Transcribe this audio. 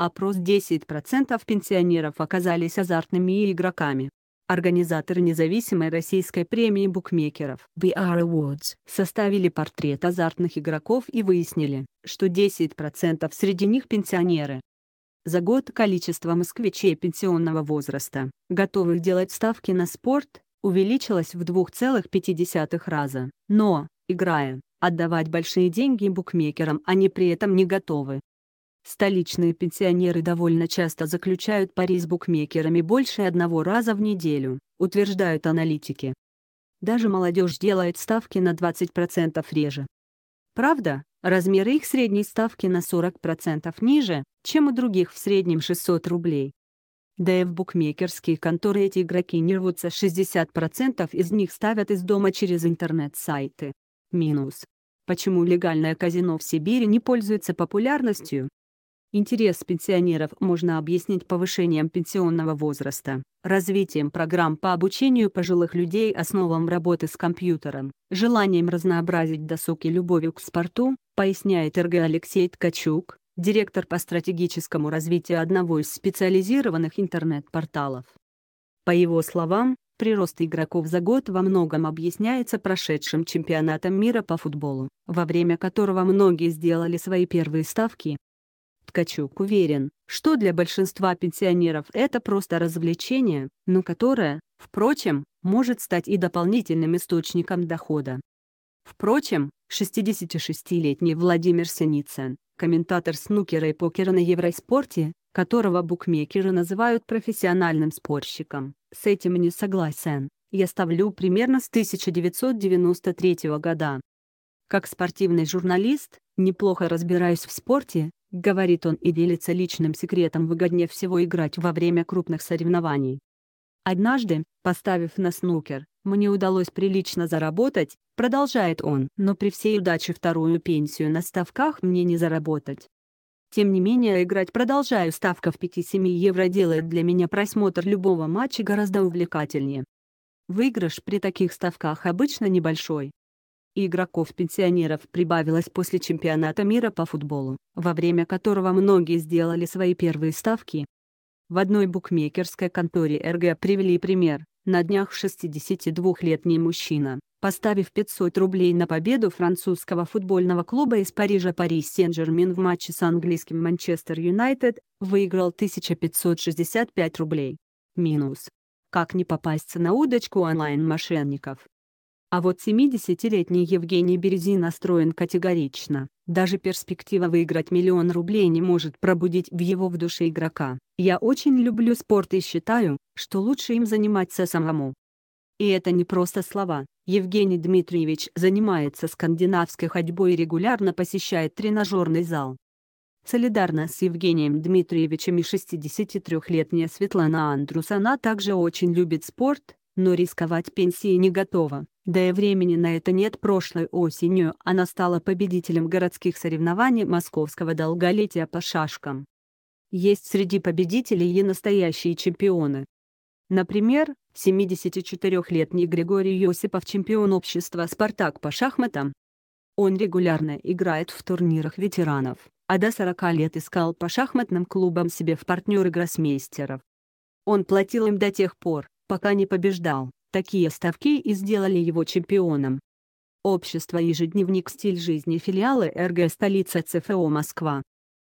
Опрос 10% пенсионеров оказались азартными игроками. Организаторы независимой российской премии букмекеров BR Awards составили портрет азартных игроков и выяснили, что 10% среди них пенсионеры. За год количество москвичей пенсионного возраста, готовых делать ставки на спорт, увеличилось в 2,5 раза. Но, играя, отдавать большие деньги букмекерам они при этом не готовы. Столичные пенсионеры довольно часто заключают пари с букмекерами больше одного раза в неделю, утверждают аналитики. Даже молодежь делает ставки на 20% реже. Правда, размеры их средней ставки на 40% ниже, чем у других в среднем 600 рублей. Да и в букмекерские конторы эти игроки не рвутся, 60% из них ставят из дома через интернет-сайты. Минус. Почему легальное казино в Сибири не пользуется популярностью, Интерес пенсионеров можно объяснить повышением пенсионного возраста, развитием программ по обучению пожилых людей основам работы с компьютером, желанием разнообразить досуг и любовью к спорту, поясняет РГ Алексей Ткачук, директор по стратегическому развитию одного из специализированных интернет-порталов. По его словам, прирост игроков за год во многом объясняется прошедшим чемпионатом мира по футболу, во время которого многие сделали свои первые ставки, Ткачук уверен, что для большинства пенсионеров это просто развлечение, но которое, впрочем, может стать и дополнительным источником дохода. Впрочем, 66-летний Владимир Синицын, комментатор снукера и покера на Евроспорте, которого букмекеры называют профессиональным спорщиком, с этим не согласен. Я ставлю примерно с 1993 года. Как спортивный журналист, неплохо разбираюсь в спорте, — говорит он и делится личным секретом выгоднее всего играть во время крупных соревнований. «Однажды, поставив на снукер, мне удалось прилично заработать», — продолжает он, «но при всей удаче вторую пенсию на ставках мне не заработать». Тем не менее играть продолжаю, ставка в 5-7 евро делает для меня просмотр любого матча гораздо увлекательнее. Выигрыш при таких ставках обычно небольшой, игроков-пенсионеров прибавилось после чемпионата мира по футболу, во время которого многие сделали свои первые ставки. В одной букмекерской конторе РГ привели пример. На днях 62-летний мужчина, поставив 500 рублей на победу французского футбольного клуба из Парижа Пари Сен-Жермен в матче с английским Манчестер Юнайтед, выиграл 1565 рублей. Минус. Как не попасться на удочку онлайн-мошенников? А вот 70-летний Евгений Березин настроен категорично. Даже перспектива выиграть миллион рублей не может пробудить в его в душе игрока. «Я очень люблю спорт и считаю, что лучше им заниматься самому». И это не просто слова. Евгений Дмитриевич занимается скандинавской ходьбой и регулярно посещает тренажерный зал. Солидарно с Евгением Дмитриевичем и 63-летняя Светлана Андрус она также очень любит спорт, но рисковать пенсией не готова. Да и времени на это нет. Прошлой осенью она стала победителем городских соревнований московского долголетия по шашкам. Есть среди победителей и настоящие чемпионы. Например, 74-летний Григорий Йосипов чемпион общества «Спартак» по шахматам. Он регулярно играет в турнирах ветеранов, а до 40 лет искал по шахматным клубам себе в партнеры гроссмейстеров. Он платил им до тех пор, пока не побеждал. Такие ставки и сделали его чемпионом. Общество «Ежедневник. Стиль жизни» филиала РГ «Столица ЦФО Москва».